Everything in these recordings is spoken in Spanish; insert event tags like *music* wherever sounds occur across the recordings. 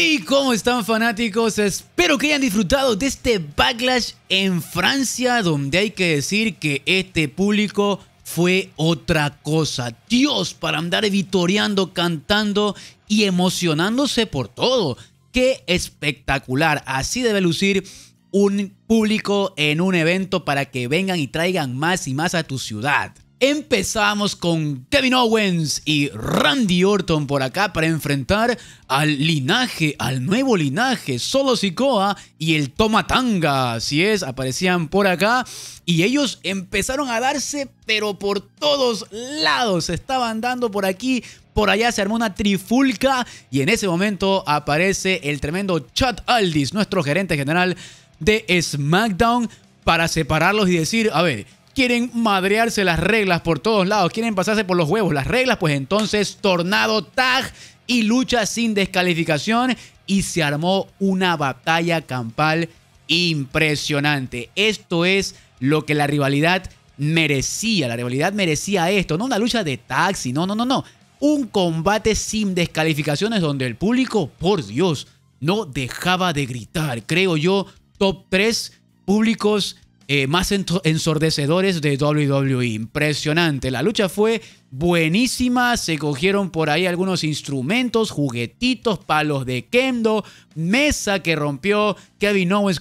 Y ¿cómo están fanáticos? Espero que hayan disfrutado de este backlash en Francia, donde hay que decir que este público fue otra cosa. Dios, para andar vitoreando, cantando y emocionándose por todo. Qué espectacular. Así debe lucir un público en un evento para que vengan y traigan más y más a tu ciudad. Empezamos con Kevin Owens y Randy Orton por acá para enfrentar al linaje, al nuevo linaje, Solo Sikoa y el Tomatanga. Así es, aparecían por acá y ellos empezaron a darse, pero por todos lados. Se estaban dando por aquí, por allá se armó una trifulca y en ese momento aparece el tremendo Chad Aldis, nuestro gerente general de SmackDown, para separarlos y decir: A ver quieren madrearse las reglas por todos lados, quieren pasarse por los huevos las reglas, pues entonces tornado, tag y lucha sin descalificación y se armó una batalla campal impresionante. Esto es lo que la rivalidad merecía, la rivalidad merecía esto, no una lucha de taxi, no, no, no, no. Un combate sin descalificaciones donde el público, por Dios, no dejaba de gritar. Creo yo, top 3 públicos eh, más ensordecedores de WWE. Impresionante. La lucha fue buenísima. Se cogieron por ahí algunos instrumentos, juguetitos, palos de kendo, mesa que rompió Kevin Owens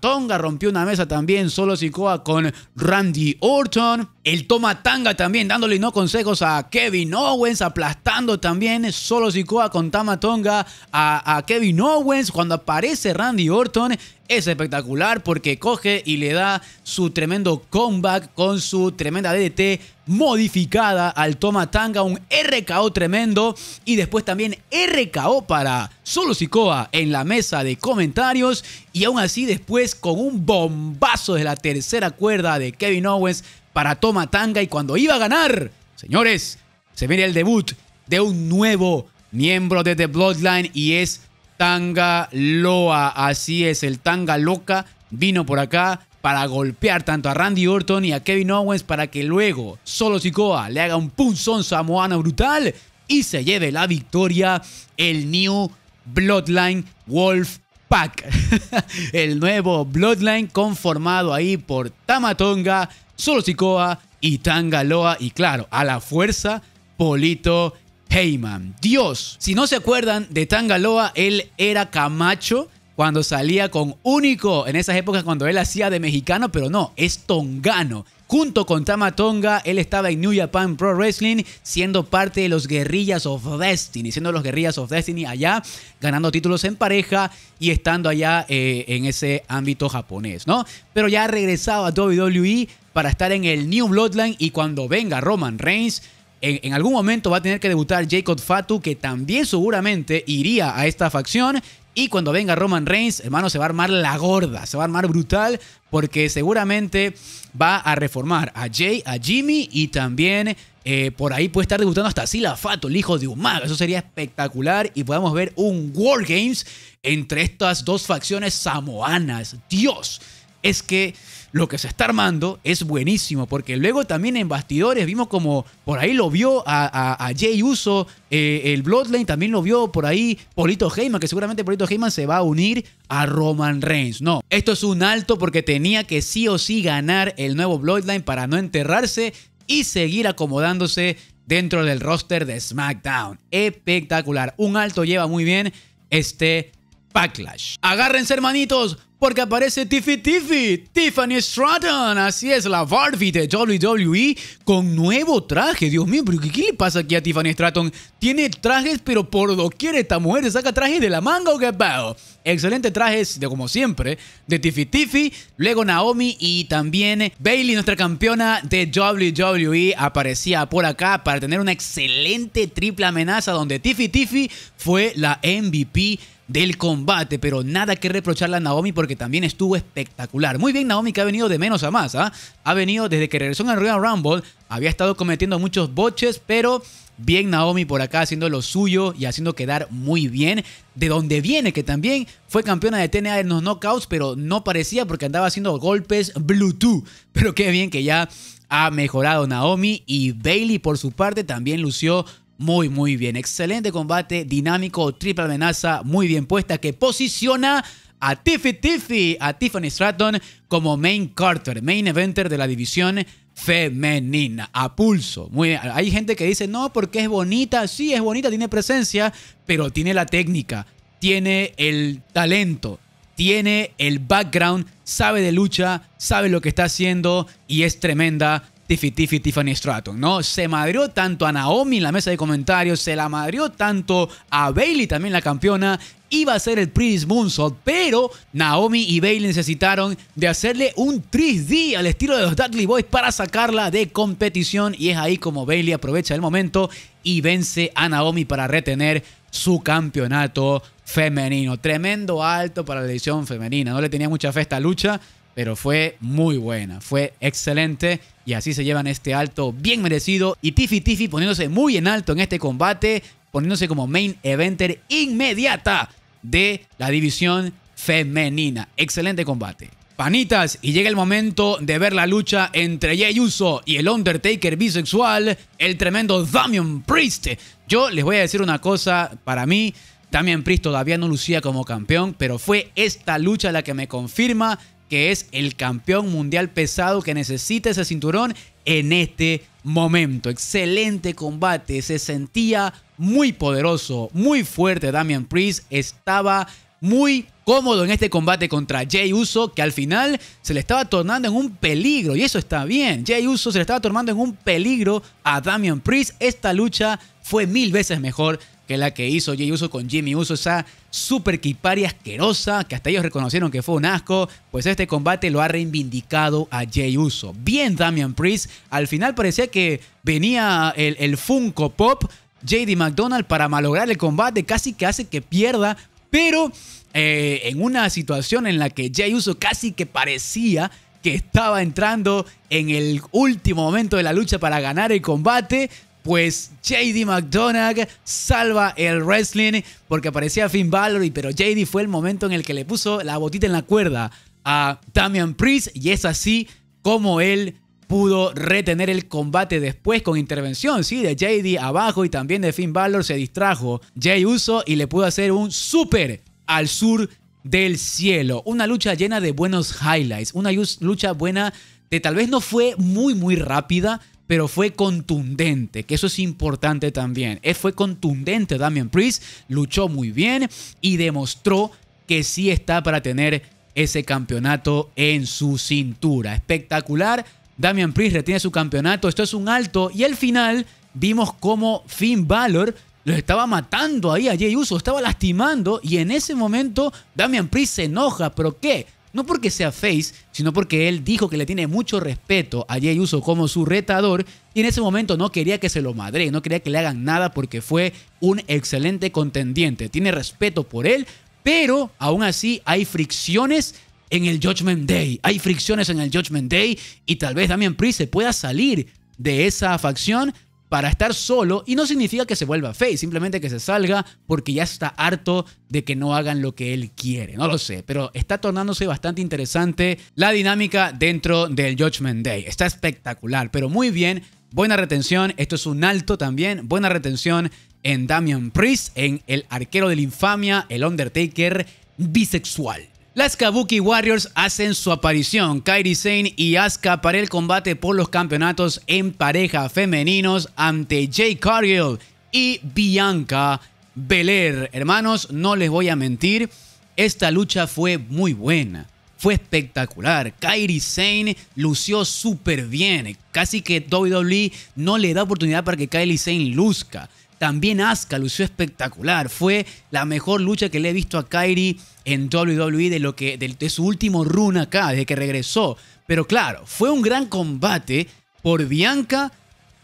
Tonga, Rompió una mesa también solo Sikoa con Randy Orton. El toma tanga también, dándole no consejos a Kevin Owens, aplastando también solo Sikoa con Tama Tonga a, Kevin Owens. Cuando aparece Randy Orton, es espectacular porque coge y le da su tremendo comeback con su tremenda DDT modificada al Toma Tanga, un RKO tremendo y después también RKO para Solo Sikoa en la mesa de comentarios y aún así después con un bombazo de la tercera cuerda de Kevin Owens para Tanga... y cuando iba a ganar, señores, se viene el debut de un nuevo miembro de The Bloodline y es Tanga Loa. Así es, el Tanga Loca vino por acá para golpear tanto a Randy Orton y a Kevin Owens para que luego Solo Sikoa le haga un punzón Samoana brutal y se lleve la victoria el New Bloodline Wolf Pack. *laughs* el nuevo Bloodline conformado ahí por Tama Tamatonga, Solo Sikoa y Tangaloa y claro, a la fuerza Polito Heyman. Dios, si no se acuerdan de Tangaloa, él era Camacho cuando salía con Único, en esas épocas cuando él hacía de mexicano, pero no, es tongano. Junto con Tama Tonga, él estaba en New Japan Pro Wrestling, siendo parte de los Guerrillas of Destiny, siendo los Guerrillas of Destiny allá, ganando títulos en pareja y estando allá eh, en ese ámbito japonés, ¿no? Pero ya ha regresado a WWE para estar en el New Bloodline y cuando venga Roman Reigns, en, en, algún momento va a tener que debutar Jacob Fatu, que también seguramente iría a esta facción. Y cuando venga Roman Reigns, hermano, se va a armar la gorda, se va a armar brutal, porque seguramente va a reformar a Jay, a Jimmy y también eh, por ahí puede estar debutando hasta Sila Fato, el hijo de mago. Eso sería espectacular y podamos ver un War Games entre estas dos facciones samoanas. Dios, es que lo que se está armando es buenísimo, porque luego también en bastidores vimos como por ahí lo vio a, Jay Uso, eh, el Bloodline también lo vio por ahí Polito Heyman, que seguramente Polito Heyman se va a unir a Roman Reigns. No, esto es un alto porque tenía que sí o sí ganar el nuevo Bloodline para no enterrarse y seguir acomodándose dentro del roster de SmackDown. Espectacular, un alto lleva muy bien este Backlash. Agárrense hermanitos, porque aparece Tiffy Tiffy, Tiffany Stratton, así es, la Barbie de WWE con nuevo traje. Dios mío, pero ¿qué, le pasa aquí a Tiffany Stratton? Tiene trajes, pero por lo quiere esta mujer saca trajes de la manga o qué pedo. Excelente trajes, de como siempre, de Tiffy Tiffy, luego Naomi y también Bailey, nuestra campeona de WWE, aparecía por acá para tener una excelente triple amenaza donde Tiffy Tiffy fue la MVP del combate, pero nada que reprocharle a Naomi porque también estuvo espectacular. Muy bien Naomi que ha venido de menos a más, ¿ah? ha venido desde que regresó en el Royal Rumble, había estado cometiendo muchos boches, pero bien Naomi por acá haciendo lo suyo y haciendo quedar muy bien. De donde viene, que también fue campeona de TNA en los knockouts, pero no parecía porque andaba haciendo golpes Bluetooth. *laughs* Pero qué bien que ya ha mejorado Naomi y Bailey por su parte también lució muy, muy bien. Excelente combate, dinámico, triple amenaza, muy bien puesta, que posiciona a Tiffy a Tiffany Stratton, como main carter, main eventer de la división femenina, a pulso. Muy Hay gente que dice, no, porque es bonita, sí, es bonita, tiene presencia, pero tiene la técnica, tiene el talento, tiene el background, sabe de lucha, sabe lo que está haciendo y es tremenda Tiffy Tiffany Stratton, ¿no? Se madrió tanto a Naomi en la mesa de comentarios, se la madrió tanto a Bailey también la campeona, iba a ser el Prince Moonsault, pero Naomi y Bailey necesitaron de hacerle un 3D al estilo de los Dudley Boys para sacarla de competición y es ahí como Bailey aprovecha el momento y vence a Naomi para retener su campeonato femenino. Tremendo alto para la edición femenina, no le tenía mucha fe a esta lucha, pero fue muy buena, fue excelente y así se llevan este alto bien merecido y Tiffy Tiffy poniéndose muy en alto en este combate, poniéndose como main eventer inmediata de la división femenina. Excelente combate. Panitas, y llega el momento de ver la lucha entre Jey Uso y el Undertaker bisexual, el tremendo Damian Priest. Yo les voy a decir una cosa, para mí, Damian Priest todavía no lucía como campeón, pero fue esta lucha la que me confirma que es el campeón mundial pesado que necesita ese cinturón en este momento. Excelente combate, se sentía muy poderoso, muy fuerte Damian Priest, estaba muy cómodo en este combate contra Jay Uso, que al final se le estaba tornando en un peligro, y eso está bien. Jay Uso se le estaba tornando en un peligro a Damian Priest. Esta lucha fue mil veces mejor que la que hizo Jay Uso con Jimmy Uso, esa super asquerosa que hasta ellos reconocieron que fue un asco, pues este combate lo ha reivindicado a Jay Uso. Bien Damian Priest, al final parecía que venía el, Funko Pop JD McDonald para malograr el combate, casi que hace que pierda, pero eh, en una situación en la que Jay Uso casi que parecía que estaba entrando en el último momento de la lucha para ganar el combate, pues JD McDonagh salva el wrestling porque aparecía Finn Balor, pero JD fue el momento en el que le puso la botita en la cuerda a Damian Priest y es así como él pudo retener el combate después con intervención, sí, de JD abajo y también de Finn Balor se distrajo Jay Uso y le pudo hacer un super al sur del cielo. Una lucha llena de buenos highlights, una lucha buena que tal vez no fue muy muy rápida, pero fue contundente, que eso es importante también. Él fue contundente, Damian Priest, luchó muy bien y demostró que sí está para tener ese campeonato en su cintura. Espectacular. Damian Priest retiene su campeonato. Esto es un alto. Y al final vimos cómo Finn Balor lo estaba matando ahí a Jey Uso, estaba lastimando. Y en ese momento Damian Priest se enoja. ¿Pero qué? No porque sea face, sino porque él dijo que le tiene mucho respeto a Jay Uso como su retador y en ese momento no quería que se lo madre, no quería que le hagan nada porque fue un excelente contendiente. Tiene respeto por él, pero aún así hay fricciones en el Judgment Day. Hay fricciones en el Judgment Day y tal vez Damian Priest se pueda salir de esa facción para estar solo y no significa que se vuelva fe simplemente que se salga porque ya está harto de que no hagan lo que él quiere, no lo sé, pero está tornándose bastante interesante la dinámica dentro del Judgment Day, está espectacular, pero muy bien, buena retención, esto es un alto también, buena retención en Damian Priest, en el arquero de la infamia, el Undertaker bisexual. Las Kabuki Warriors hacen su aparición. Kairi Sane y Asuka para el combate por los campeonatos en pareja femeninos ante Jay Cargill y Bianca Belair. Hermanos, no les voy a mentir, esta lucha fue muy buena. Fue espectacular. Kairi Sane lució súper bien. Casi que WWE no le da oportunidad para que Kairi Sane luzca. También Asuka lució espectacular. Fue la mejor lucha que le he visto a Kairi en WWE de, lo que, de, su último run acá, desde que regresó. Pero claro, fue un gran combate por Bianca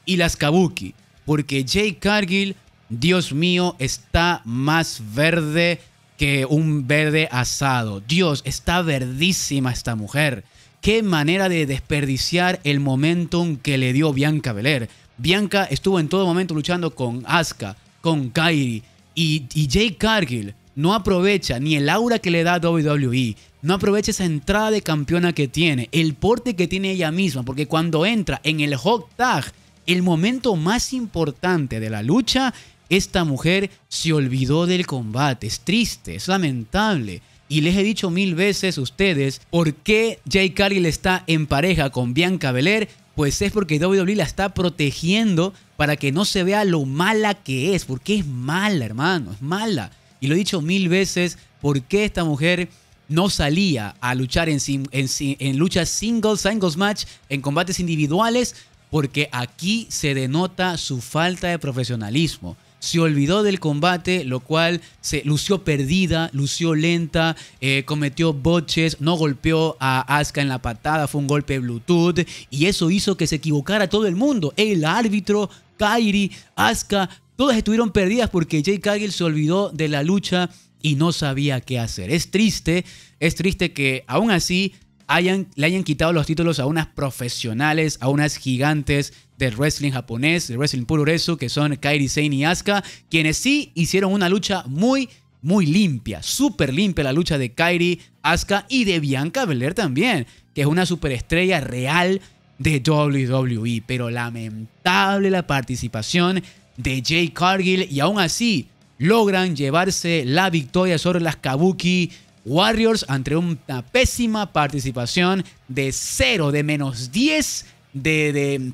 y las Kabuki. Porque Jay Cargill, Dios mío, está más verde que un verde asado. Dios, está verdísima esta mujer. Qué manera de desperdiciar el momentum que le dio Bianca Belair. Bianca estuvo en todo momento luchando con Asuka, con Kairi y, y Jay Cargill no aprovecha ni el aura que le da WWE, no aprovecha esa entrada de campeona que tiene, el porte que tiene ella misma, porque cuando entra en el hot tag, el momento más importante de la lucha, esta mujer se olvidó del combate. Es triste, es lamentable. Y les he dicho mil veces a ustedes por qué Jay Cargill está en pareja con Bianca Belair pues es porque WWE la está protegiendo para que no se vea lo mala que es. Porque es mala, hermano, es mala. Y lo he dicho mil veces, ¿por qué esta mujer no salía a luchar en, en, en luchas singles, singles match, en combates individuales? Porque aquí se denota su falta de profesionalismo se olvidó del combate, lo cual se lució perdida, lució lenta, eh, cometió boches, no golpeó a Asuka en la patada, fue un golpe Bluetooth y eso hizo que se equivocara todo el mundo, el árbitro, Kairi, Asuka, todas estuvieron perdidas porque Jay Cargill se olvidó de la lucha y no sabía qué hacer. Es triste, es triste que aún así le hayan quitado los títulos a unas profesionales, a unas gigantes del wrestling japonés, del wrestling puro que son Kairi Sane y Asuka, quienes sí hicieron una lucha muy, muy limpia, súper limpia la lucha de Kairi, Asuka y de Bianca Belair también, que es una superestrella real de WWE, pero lamentable la participación de Jay Cargill y aún así logran llevarse la victoria sobre las Kabuki Warriors ante una pésima participación de 0, de menos 10 de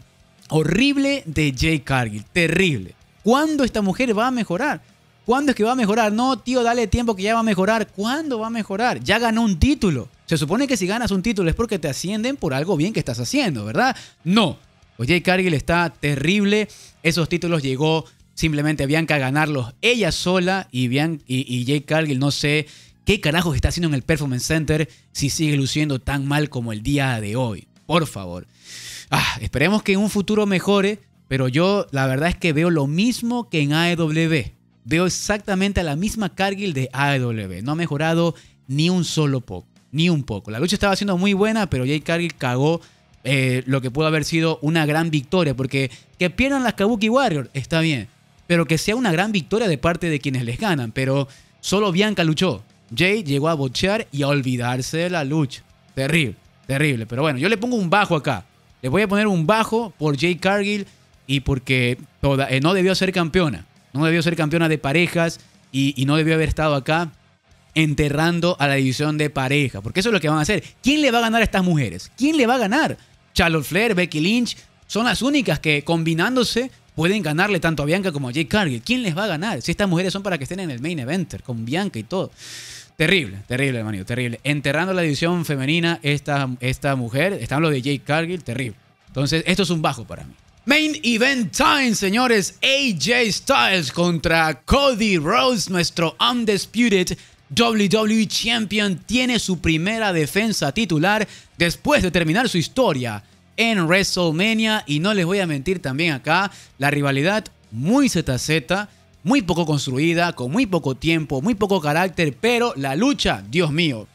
horrible de Jay Cargill, terrible. ¿Cuándo esta mujer va a mejorar? ¿Cuándo es que va a mejorar? No, tío, dale tiempo que ya va a mejorar. ¿Cuándo va a mejorar? Ya ganó un título. Se supone que si ganas un título es porque te ascienden por algo bien que estás haciendo, ¿verdad? No. Pues Jay Cargill está terrible. Esos títulos llegó simplemente a Bianca a ganarlos ella sola y, bien y, y Jay Cargill no sé qué carajos está haciendo en el Performance Center si sigue luciendo tan mal como el día de hoy por favor. Ah, esperemos que en un futuro mejore, pero yo la verdad es que veo lo mismo que en AEW. Veo exactamente a la misma Cargill de AEW. No ha mejorado ni un solo poco, ni un poco. La lucha estaba siendo muy buena, pero Jay Cargill cagó eh, lo que pudo haber sido una gran victoria, porque que pierdan las Kabuki Warriors está bien, pero que sea una gran victoria de parte de quienes les ganan, pero solo Bianca luchó. Jay llegó a bochear y a olvidarse de la lucha. Terrible. Terrible. Pero bueno, yo le pongo un bajo acá. Le voy a poner un bajo por Jay Cargill y porque toda, eh, no debió ser campeona. No debió ser campeona de parejas y, no debió haber estado acá enterrando a la división de pareja. Porque eso es lo que van a hacer. ¿Quién le va a ganar a estas mujeres? ¿Quién le va a ganar? Charlotte Flair, Becky Lynch, son las únicas que combinándose pueden ganarle tanto a Bianca como a Jay Cargill. ¿Quién les va a ganar? Si estas mujeres son para que estén en el main eventer con Bianca y todo. Terrible, terrible, hermanito, terrible. Enterrando la división femenina, esta, esta mujer, están los de Jake Cargill, terrible. Entonces, esto es un bajo para mí. Main Event Time, señores. AJ Styles contra Cody Rhodes, nuestro Undisputed WWE Champion, tiene su primera defensa titular después de terminar su historia en WrestleMania. Y no les voy a mentir también acá, la rivalidad muy ZZ muy poco construida, con muy poco tiempo, muy poco carácter, pero la lucha, Dios mío,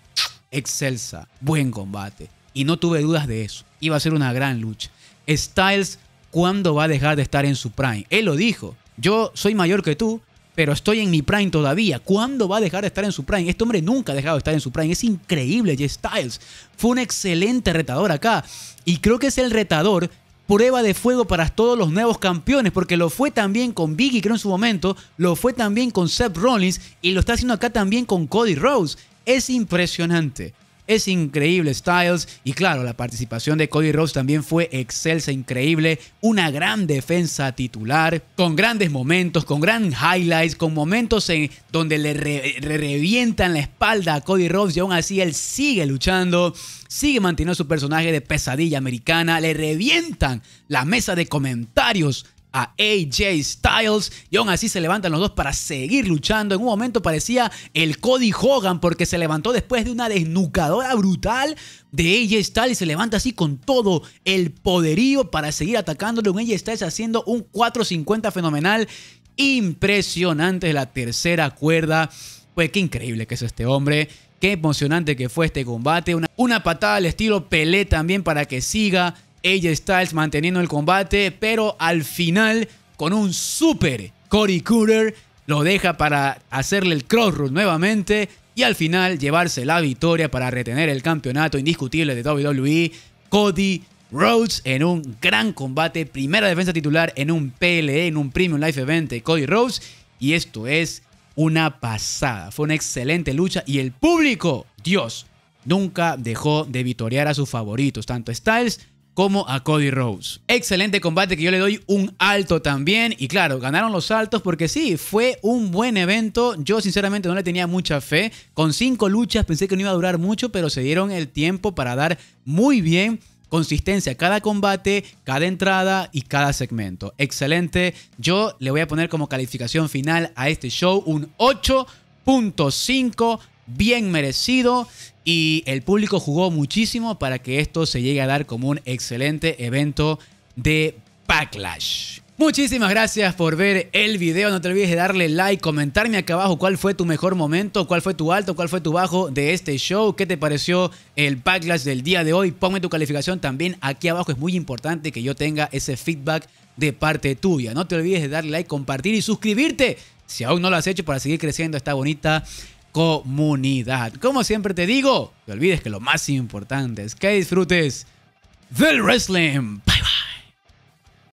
excelsa, buen combate. Y no tuve dudas de eso. Iba a ser una gran lucha. Styles, ¿cuándo va a dejar de estar en su prime? Él lo dijo. Yo soy mayor que tú, pero estoy en mi prime todavía. ¿Cuándo va a dejar de estar en su prime? Este hombre nunca ha dejado de estar en su prime. Es increíble, Jay Styles. Fue un excelente retador acá. Y creo que es el retador prueba de fuego para todos los nuevos campeones, porque lo fue también con Biggie, creo en su momento, lo fue también con Seth Rollins y lo está haciendo acá también con Cody Rhodes. Es impresionante. Es increíble Styles y claro, la participación de Cody Rhodes también fue excelsa, increíble, una gran defensa titular, con grandes momentos, con gran highlights, con momentos en donde le, revientan la espalda a Cody Rhodes y aún así él sigue luchando, sigue manteniendo su personaje de pesadilla americana, le revientan la mesa de comentarios a AJ Styles y aún así se levantan los dos para seguir luchando. En un momento parecía el Cody Hogan porque se levantó después de una desnucadora brutal de AJ Styles y se levanta así con todo el poderío para seguir atacándole. Un AJ Styles haciendo un 450 fenomenal. Impresionante la tercera cuerda. Pues qué increíble que es este hombre. Qué emocionante que fue este combate. Una, una patada al estilo Pelé también para que siga ella Styles manteniendo el combate, pero al final con un super Cody Cooter. lo deja para hacerle el crossroad nuevamente y al final llevarse la victoria para retener el campeonato indiscutible de WWE, Cody Rhodes en un gran combate, primera defensa titular en un PLE, en un Premium Life Event Cody Rhodes y esto es una pasada, fue una excelente lucha y el público, Dios, nunca dejó de vitorear a sus favoritos, tanto Styles como a Cody Rose. Excelente combate que yo le doy un alto también. Y claro, ganaron los altos porque sí, fue un buen evento. Yo sinceramente no le tenía mucha fe. Con cinco luchas pensé que no iba a durar mucho, pero se dieron el tiempo para dar muy bien consistencia a cada combate, cada entrada y cada segmento. Excelente. Yo le voy a poner como calificación final a este show un 8.5 bien merecido y el público jugó muchísimo para que esto se llegue a dar como un excelente evento de Backlash. Muchísimas gracias por ver el video, no te olvides de darle like, comentarme acá abajo cuál fue tu mejor momento, cuál fue tu alto, cuál fue tu bajo de este show, qué te pareció el backlash del día de hoy, ponme tu calificación también aquí abajo, es muy importante que yo tenga ese feedback de parte tuya, no te olvides de darle like, compartir y suscribirte si aún no lo has hecho para seguir creciendo esta bonita comunidad. Como siempre te digo, no olvides que lo más importante es que disfrutes del wrestling.